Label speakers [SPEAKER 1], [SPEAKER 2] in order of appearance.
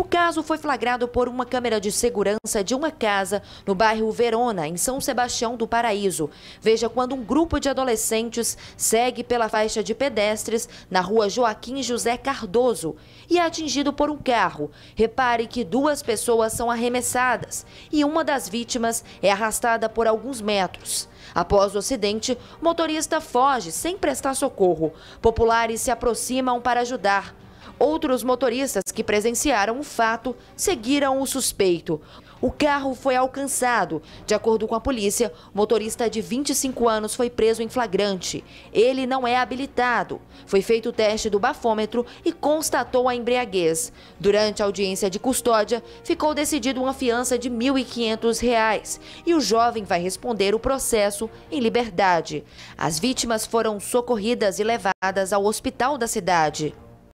[SPEAKER 1] O caso foi flagrado por uma câmera de segurança de uma casa no bairro Verona, em São Sebastião do Paraíso. Veja quando um grupo de adolescentes segue pela faixa de pedestres na rua Joaquim José Cardoso e é atingido por um carro. Repare que duas pessoas são arremessadas e uma das vítimas é arrastada por alguns metros. Após o acidente, o motorista foge sem prestar socorro. Populares se aproximam para ajudar. Outros motoristas que presenciaram o fato seguiram o suspeito. O carro foi alcançado. De acordo com a polícia, o motorista de 25 anos foi preso em flagrante. Ele não é habilitado. Foi feito o teste do bafômetro e constatou a embriaguez. Durante a audiência de custódia, ficou decidido uma fiança de R$ 1.500 e o jovem vai responder o processo em liberdade. As vítimas foram socorridas e levadas ao hospital da cidade.